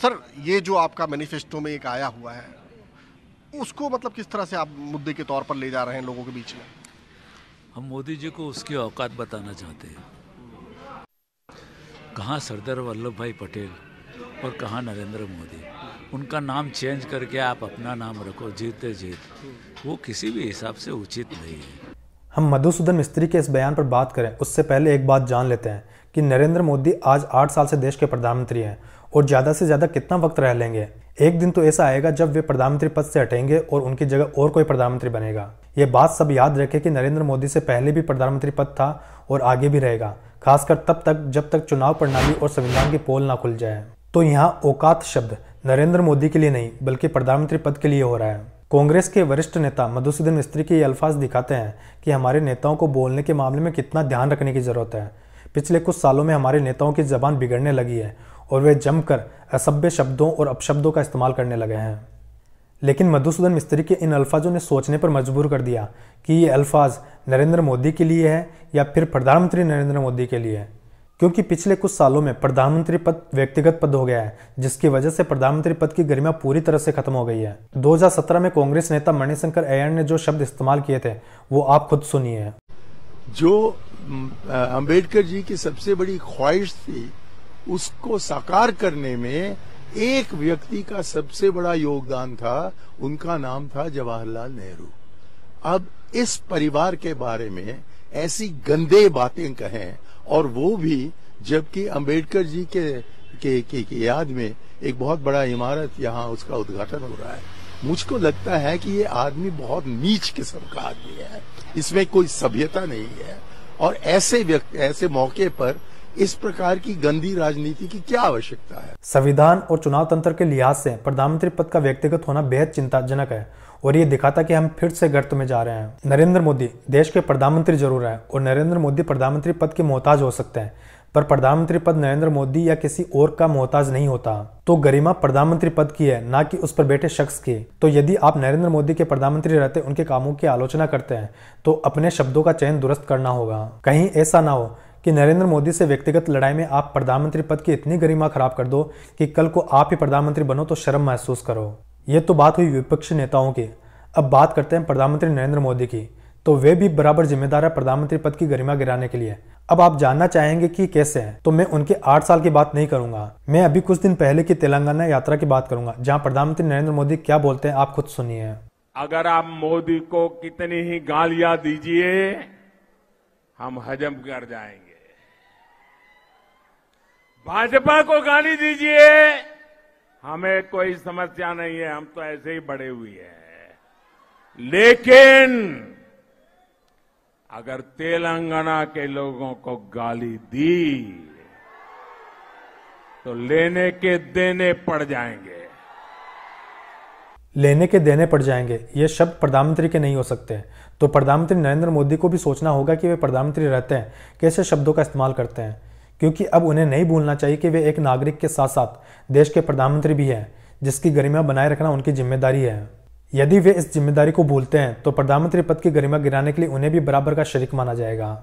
sir ये जो आपका मैनिफेस्टो में एक आया हुआ है उसको मतलब किस तरह से आप मुद्दे के तौर पर ले जा रहे हैं लोगों के बीच में हम मोदी जी को उसकी औकात बताना चाहते हैं कहाँ सरदार वल्लभ भाई पटेल और कहाँ नरेंद्र मोदी उनका नाम चेंज करके आप अपना नाम रखो जीते जीत वो किसी भी हिसाब से उचित नहीं है हम मधुसूदन मिस्त्री के इस बयान पर बात करें उससे पहले एक बात जान लेते हैं कि नरेंद्र मोदी आज आठ साल से देश के प्रधानमंत्री हैं और ज़्यादा से ज़्यादा कितना वक्त रह लेंगे एक दिन तो ऐसा आएगा जब वे प्रधानमंत्री पद से हटेंगे और उनकी जगह और कोई प्रधानमंत्री बनेगा ये बात सब याद रखे कि नरेंद्र मोदी से पहले भी प्रधानमंत्री पद था और आगे भी रहेगा खासकर तब तक जब तक चुनाव प्रणाली और संविधान की पोल ना खुल जाए तो यहाँ औकात शब्द नरेंद्र मोदी के लिए नहीं बल्कि प्रधानमंत्री पद के लिए हो रहा है कांग्रेस के वरिष्ठ नेता मधुसूदन मिस्त्री के ये अल्फाज दिखाते हैं कि हमारे नेताओं को बोलने के मामले में कितना ध्यान रखने की ज़रूरत है पिछले कुछ सालों में हमारे नेताओं की जबान बिगड़ने लगी है और वे जमकर असभ्य शब्दों और अपशब्दों का इस्तेमाल करने लगे हैं लेकिन मधुसूदन मिस्त्री के इन अल्फाजों ने सोचने पर मजबूर कर दिया कि ये अल्फाज नरेंद्र मोदी के लिए है या फिर प्रधानमंत्री नरेंद्र मोदी के लिए है क्योंकि पिछले कुछ सालों में प्रधानमंत्री पद व्यक्तिगत पद हो गया है जिसकी वजह से प्रधानमंत्री पद की गरिमा पूरी तरह से खत्म हो गई है 2017 में कांग्रेस नेता मणिशंकर अयर ने जो शब्द इस्तेमाल किए थे वो आप खुद सुनिए जो अंबेडकर जी की सबसे बड़ी ख्वाहिश थी उसको साकार करने में एक व्यक्ति का सबसे बड़ा योगदान था उनका नाम था जवाहरलाल नेहरू अब इस परिवार के बारे में ऐसी गंदे बातें कहें और वो भी जबकि अंबेडकर जी के के, के, के याद में एक बहुत बड़ा इमारत यहाँ उसका उद्घाटन हो रहा है मुझको लगता है कि ये आदमी बहुत नीच किस्म का आदमी है इसमें कोई सभ्यता नहीं है और ऐसे व्यक्ति ऐसे मौके पर इस प्रकार की गंदी राजनीति की क्या आवश्यकता है संविधान और चुनाव तंत्र के लिहाज से प्रधानमंत्री पद का व्यक्तिगत होना बेहद चिंताजनक है और ये दिखाता कि हम फिर से गर्त में जा रहे हैं नरेंद्र मोदी देश के प्रधानमंत्री जरूर है और नरेंद्र मोदी प्रधानमंत्री पद के मोहताज हो सकते हैं पर प्रधानमंत्री पद नरेंद्र मोदी या किसी और का मोहताज नहीं होता तो गरिमा प्रधानमंत्री पद की है ना कि उस पर बैठे शख्स की तो यदि आप नरेंद्र मोदी के प्रधानमंत्री रहते उनके कामों की आलोचना करते हैं तो अपने शब्दों का चयन दुरुस्त करना होगा कहीं ऐसा ना हो कि नरेंद्र मोदी से व्यक्तिगत लड़ाई में आप प्रधानमंत्री पद की इतनी गरिमा खराब कर दो कि कल को आप ही प्रधानमंत्री बनो तो शर्म महसूस करो ये तो बात हुई विपक्षी नेताओं की अब बात करते हैं प्रधानमंत्री नरेंद्र मोदी की तो वे भी बराबर जिम्मेदार है प्रधानमंत्री पद की गरिमा गिराने के लिए अब आप जानना चाहेंगे कि कैसे हैं तो मैं उनके आठ साल की बात नहीं करूंगा मैं अभी कुछ दिन पहले की तेलंगाना यात्रा की बात करूंगा जहां प्रधानमंत्री नरेंद्र मोदी क्या बोलते हैं आप खुद सुनिए अगर आप मोदी को कितनी ही गालियां दीजिए हम हजम कर जाएंगे भाजपा को गाली दीजिए हमें कोई समस्या नहीं है हम तो ऐसे ही बड़े हुए हैं लेकिन अगर तेलंगाना के लोगों को गाली दी तो लेने के देने पड़ जाएंगे लेने के देने पड़ जाएंगे ये शब्द प्रधानमंत्री के नहीं हो सकते हैं तो प्रधानमंत्री नरेंद्र मोदी को भी सोचना होगा कि वे प्रधानमंत्री रहते हैं कैसे शब्दों का इस्तेमाल करते हैं क्योंकि अब उन्हें नहीं भूलना चाहिए कि वे एक नागरिक के साथ साथ देश के प्रधानमंत्री भी हैं जिसकी गरिमा बनाए रखना उनकी जिम्मेदारी है यदि वे इस जिम्मेदारी को भूलते हैं तो प्रधानमंत्री पद की गरिमा गिराने के लिए उन्हें भी बराबर का शरीक माना जाएगा